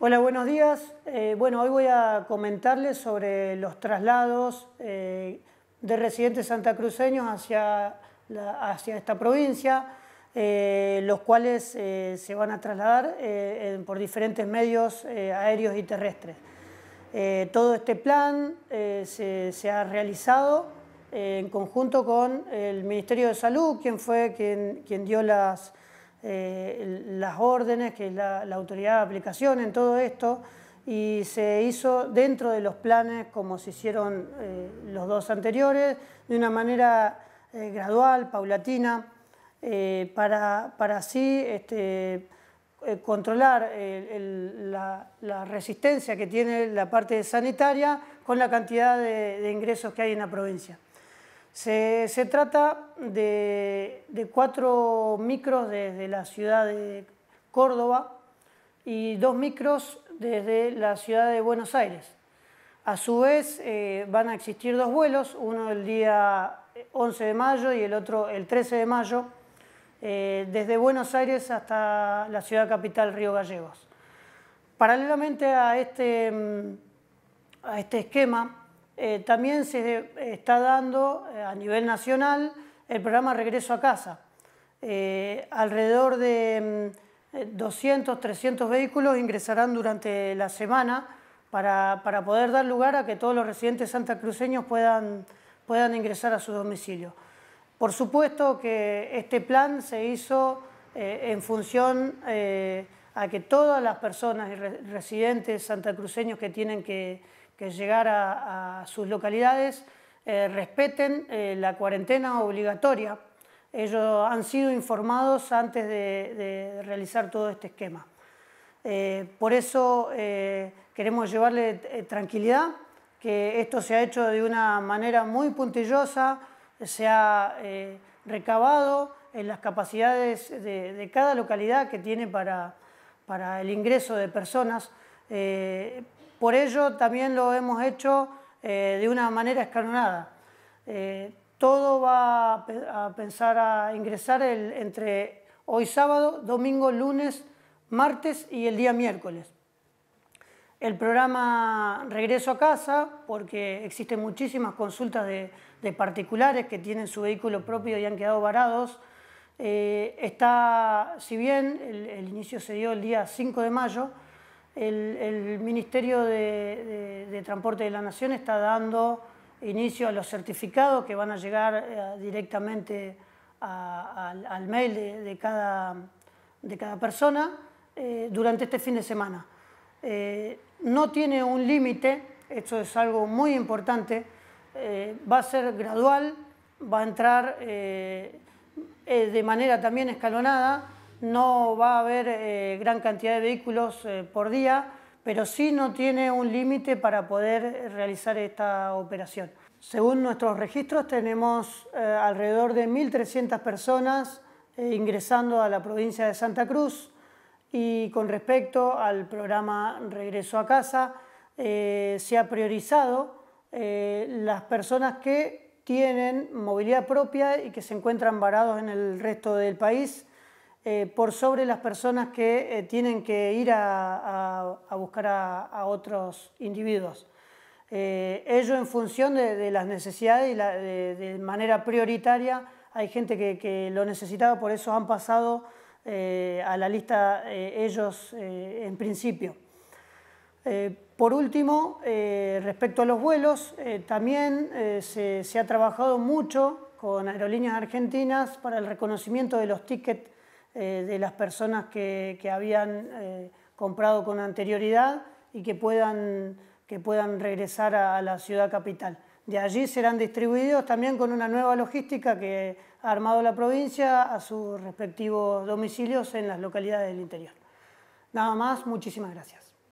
Hola, buenos días. Eh, bueno, hoy voy a comentarles sobre los traslados eh, de residentes santacruceños hacia, hacia esta provincia, eh, los cuales se van a trasladar por diferentes medios aéreos y terrestres. todo este plan se, ha realizado en conjunto con el Ministerio de Salud, quien fue quien dio las eh, las órdenes, que es la, autoridad de aplicación en todo esto, y se hizo dentro de los planes como se hicieron eh, los dos anteriores, de una manera eh, gradual, paulatina, eh, para, para, así este, controlar la, resistencia que tiene la parte sanitaria con la cantidad de ingresos que hay en la provincia. Se, trata de, cuatro micros desde la ciudad de Córdoba y dos micros desde la ciudad de Buenos Aires. A su vez eh, van a existir dos vuelos, uno el día 11 eh, de mayo y el otro el 13 de mayo, eh, desde Buenos Aires hasta la ciudad capital Río Gallegos. Paralelamente a este, mm, a este esquema, eh, también se eh, está dando eh, a nivel nacional el programa Regreso a Casa. alrededor de 200, mm, 300 vehículos ingresarán durante la semana para, poder dar lugar a que todos los residentes santacruceños puedan, puedan ingresar a su domicilio. Por supuesto que este plan se hizo en función a que todas las personas y residentes santacruceños que tienen que, que llegar a, sus localidades eh, respeten eh, la cuarentena obligatoria. Ellos han sido informados antes de, realizar todo este esquema. Eh, por eso queremos llevarle tranquilidad, que esto se ha hecho de una manera muy puntillosa, se ha recabado en las capacidades de, cada localidad que tiene para, para el ingreso de personas. Por ello también lo hemos hecho eh, de una manera escalonada. Eh, todo va a, pensar a ingresar entre hoy sábado, domingo, lunes, martes y el día miércoles. El programa Regreso a casa, porque existen muchísimas consultas de, particulares que tienen su vehículo propio y han quedado varados, eh, está, si bien el inicio se dio el día 5 de mayo, el, Ministerio de, Transporte de la Nación está dando inicio a los certificados que van a llegar eh, directamente al mail de, cada, persona eh, durante este fin de semana. Eh, no tiene un límite, esto es algo muy importante, va a ser gradual, va a entrar de manera también escalonada no va a haber eh, gran cantidad de vehículos eh, por día, pero sí no tiene un límite para poder eh, realizar esta operación. Según nuestros registros tenemos alrededor de 1.300 personas ingresando a la provincia de Santa Cruz y con respecto al programa Regreso a Casa se ha priorizado las personas que tienen movilidad propia y que se encuentran varados en el resto del país eh, por sobre las personas que eh, tienen que ir a, buscar a, otros individuos. Eh, ello en función de, las necesidades y de, manera prioritaria hay gente que, lo necesitaba, por eso han pasado eh, a la lista ellos en principio. por último, respecto a los vuelos, también se ha trabajado mucho con aerolíneas argentinas para el reconocimiento de los tickets eh, de las personas que, habían eh, comprado con anterioridad y que puedan, que puedan regresar a, la ciudad capital. De allí serán distribuidos también con una nueva logística que ha armado la provincia a sus respectivos domicilios en las localidades del interior. Nada más, muchísimas gracias.